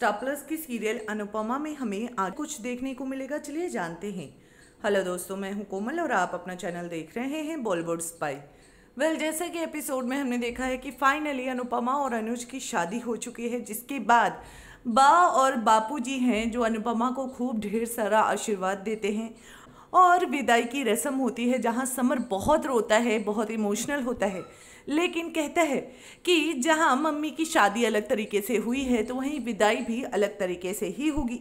star Plus की serial Anupama में हमें आज कुछ देखने को मिलेगा चलिए जानते हैं हेलो दोस्तों मैं हूं कोमल और आप अपना चैनल देख रहे हैं बॉलीवुड स्पाई वेल well, जैसे कि एपिसोड में हमने देखा है कि फाइनली अनुपमा और अनुज की शादी हो चुकी है जिसके बाद बा और बापू जी हैं जो अनुपमा को खूब ढेर सारा आशीर्वाद देते हैं और विदाई की रस्म होती है जहाँ समर बहुत रोता है बहुत इमोशनल होता है लेकिन कहता है कि जहाँ मम्मी की शादी अलग तरीके से हुई है तो वहीं विदाई भी अलग तरीके से ही होगी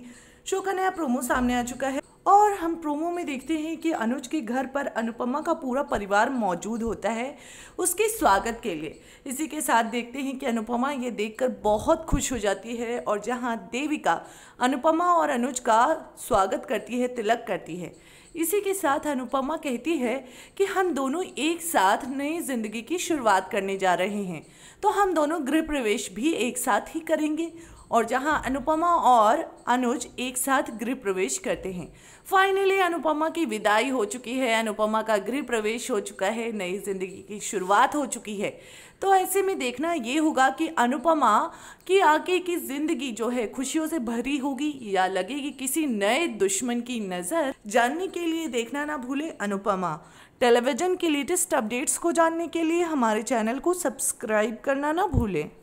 शो का नया प्रोमो सामने आ चुका है और हम प्रोमो में देखते हैं कि अनुज के घर पर अनुपमा का पूरा परिवार मौजूद होता है उसके स्वागत के लिए इसी के साथ देखते हैं कि अनुपमा ये देखकर बहुत खुश हो जाती है और जहाँ देविका अनुपमा और अनुज का स्वागत करती है तिलक करती है इसी के साथ अनुपमा कहती है कि हम दोनों एक साथ नई जिंदगी की शुरुआत करने जा रहे हैं तो हम दोनों गृह प्रवेश भी एक साथ ही करेंगे और जहां अनुपमा और अनुज एक साथ गृह प्रवेश करते हैं फाइनली अनुपमा की विदाई हो चुकी है अनुपमा का गृह प्रवेश हो चुका है नई जिंदगी की शुरुआत हो चुकी है तो ऐसे में देखना ये होगा कि अनुपमा की आगे की जिंदगी जो है खुशियों से भरी होगी या लगेगी किसी नए दुश्मन की नज़र जानने के लिए देखना ना भूले अनुपमा टेलीविज़न के लेटेस्ट अपडेट्स को जानने के लिए हमारे चैनल को सब्सक्राइब करना ना भूलें